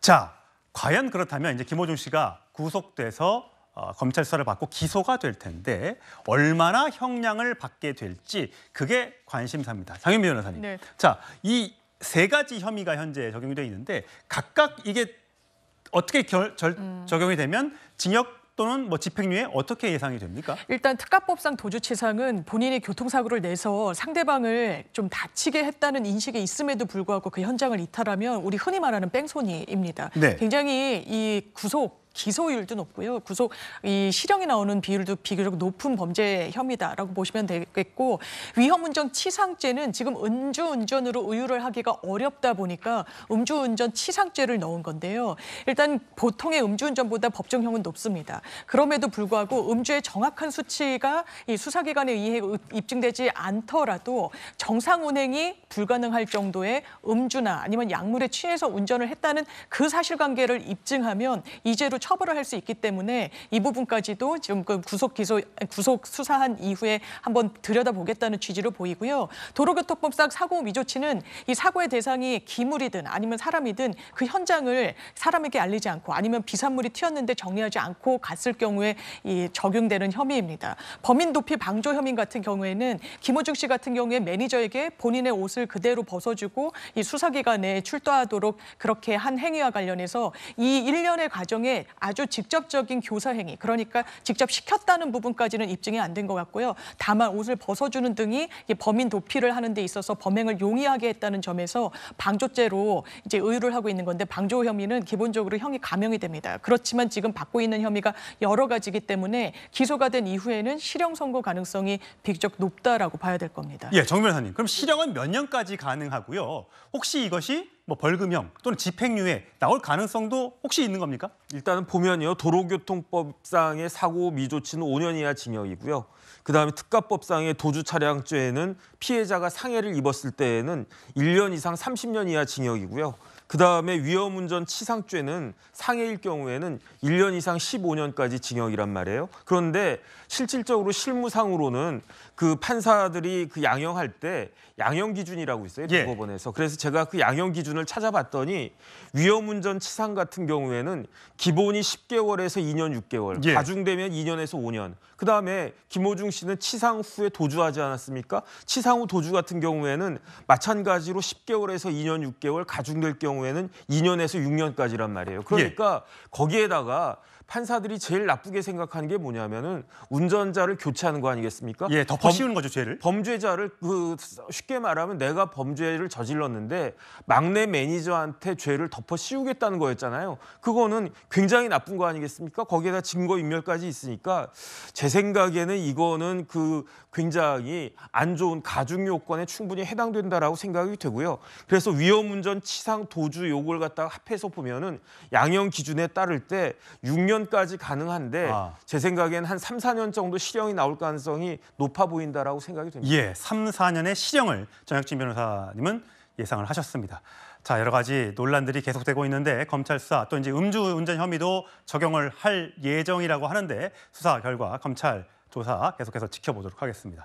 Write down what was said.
자, 과연 그렇다면 이제 김호중 씨가 구속돼서 어, 검찰 수사를 받고 기소가 될 텐데 얼마나 형량을 받게 될지 그게 관심사입니다. 장윤미 변호사님. 네. 자, 이 세 가지 혐의가 현재 적용되어 있는데 각각 이게 어떻게 결, 절, 음. 적용이 되면 징역 또는 뭐 집행유예 어떻게 예상이 됩니까? 일단 특가법상 도주치상은 본인이 교통사고를 내서 상대방을 좀 다치게 했다는 인식이 있음에도 불구하고 그 현장을 이탈하면 우리 흔히 말하는 뺑소니입니다. 네. 굉장히 이 구속 기소율도 높고요. 구속 이 실형이 나오는 비율도 비교적 높은 범죄 혐의다라고 보시면 되겠고 위험운전 치상죄는 지금 음주운전으로 우유를 하기가 어렵다 보니까 음주운전 치상죄를 넣은 건데요. 일단 보통의 음주운전보다 법정형은 높습니다. 그럼에도 불구하고 음주의 정확한 수치가 이 수사기관에 의해 입증되지 않더라도 정상 운행이 불가능할 정도의 음주나 아니면 약물에 취해서 운전을 했다는 그 사실관계를 입증하면 이제로 처벌을 할 수 있기 때문에 이 부분까지도 지금 그 구속 기소 구속 수사한 이후에 한번 들여다보겠다는 취지로 보이고요. 도로교통법상 사고 위조치는 이 사고의 대상이 기물이든 아니면 사람이든 그 현장을 사람에게 알리지 않고 아니면 비산물이 튀었는데 정리하지 않고 갔을 경우에 이 적용되는 혐의입니다. 범인 도피 방조 혐의 같은 경우에는 김호중 씨 같은 경우에 매니저에게 본인의 옷을 그대로 벗어주고 이 수사기관에 출두하도록 그렇게 한 행위와 관련해서 이 일련의 과정에 아주 직접적인 교사 행위, 그러니까 직접 시켰다는 부분까지는 입증이 안 된 것 같고요. 다만 옷을 벗어주는 등이 범인 도피를 하는 데 있어서 범행을 용이하게 했다는 점에서 방조죄로 이제 의유를 하고 있는 건데 방조 혐의는 기본적으로 형이 감형이 됩니다. 그렇지만 지금 받고 있는 혐의가 여러 가지기 이 때문에 기소가 된 이후에는 실형 선고 가능성이 비교적 높다라고 봐야 될 겁니다. 예, 정변사님. 호 그럼 실형은 몇 년까지 가능하고요? 혹시 이것이 뭐 벌금형 또는 집행유예 나올 가능성도 혹시 있는 겁니까? 일단은 보면요 도로교통법상의 사고 미조치는 5년 이하 징역이고요. 그다음에 특가법상의 도주 차량죄는 피해자가 상해를 입었을 때에는 1년 이상 30년 이하 징역이고요. 그다음에 위험운전 치상죄는 상해일 경우에는 1년 이상 15년까지 징역이란 말이에요. 그런데 실질적으로 실무상으로는 그 판사들이 그 양형할 때 양형 기준이라고 있어요. 예. 대 법원에서. 그래서 제가 그 양형 기준을 찾아봤더니 위험운전 치상 같은 경우에는 기본이 10개월에서 2년 6개월, 예. 가중되면 2년에서 5년. 그다음에 김호중 씨는 치상 후에 도주하지 않았습니까? 치상 후 도주 같은 경우에는 마찬가지로 10개월에서 2년 6개월, 가중될 경우 경우에는 2년에서 6년까지란 말이에요. 그러니까 예. 거기에다가 판사들이 제일 나쁘게 생각하는 게 뭐냐면은 운전자를 교체하는 거 아니겠습니까? 예, 덮어씌우는 거죠, 죄를. 범죄자를 그 쉽게 말하면 내가 범죄를 저질렀는데 막내 매니저한테 죄를 덮어씌우겠다는 거였잖아요. 그거는 굉장히 나쁜 거 아니겠습니까? 거기에다 증거 인멸까지 있으니까 제 생각에는 이거는 그 굉장히 안 좋은 가중 요건에 충분히 해당된다라고 생각이 되고요. 그래서 위험운전 치상 도주 5주 요구를 갖다가 합해서 보면은 양형 기준에 따를 때 6년까지 가능한데 아. 제 생각엔 한 3, 4년 정도 실형이 나올 가능성이 높아 보인다라고 생각이 됩니다. 예, 3, 4년의 실형을 정혁진 변호사님은 예상을 하셨습니다. 자 여러 가지 논란들이 계속되고 있는데 검찰 사또 이제 음주운전 혐의도 적용을 할 예정이라고 하는데 수사 결과 검찰 조사 계속해서 지켜보도록 하겠습니다.